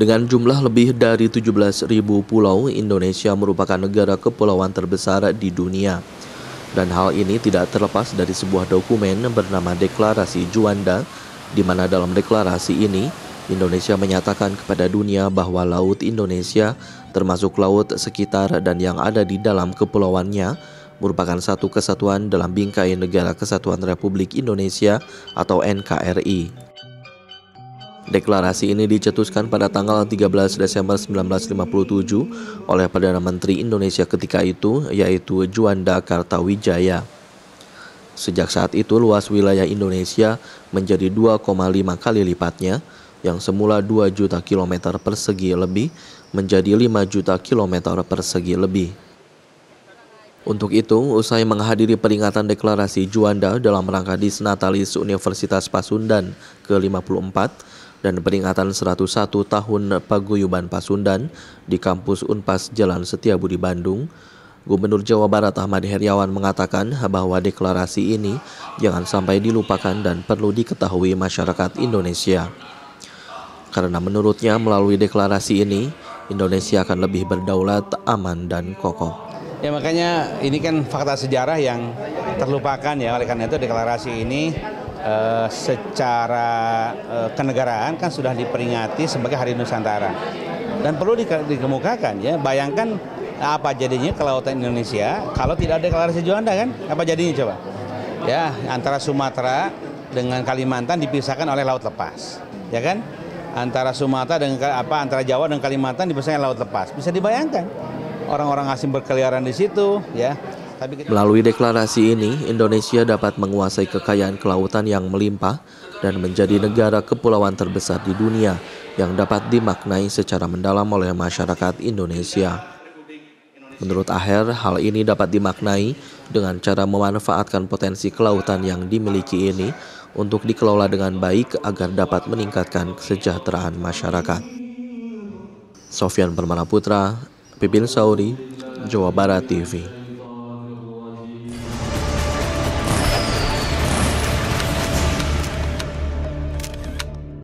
Dengan jumlah lebih dari 17.000 pulau, Indonesia merupakan negara kepulauan terbesar di dunia. Dan hal ini tidak terlepas dari sebuah dokumen bernama Deklarasi Juanda, di mana dalam deklarasi ini, Indonesia menyatakan kepada dunia bahwa laut Indonesia, termasuk laut sekitar dan yang ada di dalam kepulauannya, merupakan satu kesatuan dalam bingkai Negara Kesatuan Republik Indonesia atau NKRI. Deklarasi ini dicetuskan pada tanggal 13 Desember 1957 oleh Perdana Menteri Indonesia ketika itu, yaitu Juanda Kartawijaya. Sejak saat itu, luas wilayah Indonesia menjadi 2,5 kali lipatnya, yang semula 2 juta kilometer persegi lebih menjadi 5 juta kilometer persegi lebih. Untuk itu, usai menghadiri peringatan deklarasi Juanda dalam rangka Disnatalis Universitas Pasundan ke-54, dan peringatan 101 tahun Paguyuban Pasundan di kampus Unpas Jalan Setiabudi Bandung, Gubernur Jawa Barat Ahmad Heriawan mengatakan bahwa deklarasi ini jangan sampai dilupakan dan perlu diketahui masyarakat Indonesia. Karena menurutnya melalui deklarasi ini, Indonesia akan lebih berdaulat, aman, dan kokoh. Ya makanya ini kan fakta sejarah yang terlupakan ya oleh karena itu deklarasi ini uh, secara uh, kenegaraan kan sudah diperingati sebagai Hari Nusantara. Dan perlu di, dikemukakan ya, bayangkan apa jadinya kelautan Indonesia kalau tidak ada deklarasi Juanda kan? Apa jadinya coba? Ya, antara Sumatera dengan Kalimantan dipisahkan oleh laut lepas. Ya kan? Antara Sumatera dengan apa antara Jawa dan Kalimantan dipisahkan laut lepas. Bisa dibayangkan orang-orang asing berkeliaran di situ ya Melalui deklarasi ini, Indonesia dapat menguasai kekayaan kelautan yang melimpah dan menjadi negara kepulauan terbesar di dunia yang dapat dimaknai secara mendalam oleh masyarakat Indonesia. Menurut Aher, hal ini dapat dimaknai dengan cara memanfaatkan potensi kelautan yang dimiliki ini untuk dikelola dengan baik agar dapat meningkatkan kesejahteraan masyarakat. Sofian Permana Putra, Pipin Sauri, Jawa Barat TV.